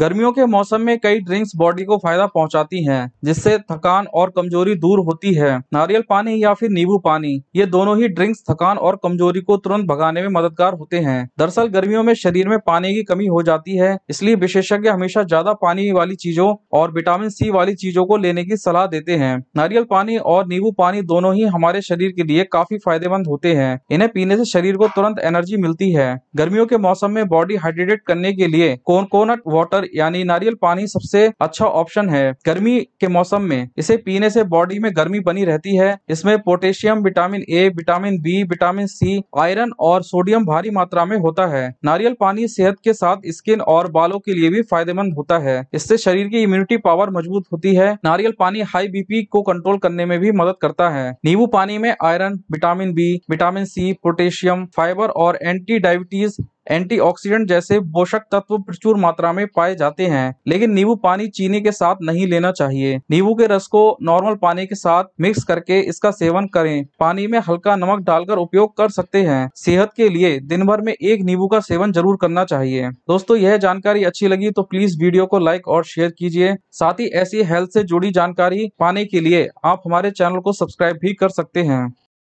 गर्मियों के मौसम में कई ड्रिंक्स बॉडी को फायदा पहुंचाती हैं, जिससे थकान और कमजोरी दूर होती है नारियल पानी या फिर नींबू पानी ये दोनों ही ड्रिंक्स थकान और कमजोरी को तुरंत भगाने में मददगार होते हैं दरअसल गर्मियों में शरीर में पानी की कमी हो जाती है इसलिए विशेषज्ञ हमेशा ज्यादा पानी वाली चीजों और विटामिन सी वाली चीजों को लेने की सलाह देते हैं नारियल पानी और नींबू पानी दोनों ही हमारे शरीर के लिए काफी फायदेमंद होते हैं इन्हें पीने से शरीर को तुरंत एनर्जी मिलती है गर्मियों के मौसम में बॉडी हाइड्रेटेड करने के लिए कोकोनट वाटर वाटर यानी नारियल पानी सबसे अच्छा ऑप्शन है गर्मी के मौसम में इसे पीने से बॉडी में गर्मी बनी रहती है इसमें potassium vitamin A vitamin B vitamin C iron और सोडियम भारी मात्रा में होता है नारियल पानी सेहत के साथ स्किन और बालों के लिए भी फायदेमंद होता है इससे शरीर की इम्यूनिटी पावर मजबूत होती है नारियल पानी हाई बीपी को कंट्रोल करने में भी मदद करता है नींबू पानी में iron vitamin B vitamin C potassium fibre और एंटी डायबिटीज एंटीऑक्सीडेंट जैसे पोषक तत्व प्रचुर मात्रा में पाए जाते हैं लेकिन नींबू पानी चीनी के साथ नहीं लेना चाहिए नींबू के रस को नॉर्मल पानी के साथ मिक्स करके इसका सेवन करें पानी में हल्का नमक डालकर उपयोग कर सकते हैं सेहत के लिए दिन भर में एक नींबू का सेवन जरूर करना चाहिए दोस्तों यह जानकारी अच्छी लगी तो प्लीज वीडियो को लाइक और शेयर कीजिए साथ ही ऐसी हेल्थ से जुड़ी जानकारी पाने के लिए आप हमारे चैनल को सब्सक्राइब भी कर सकते हैं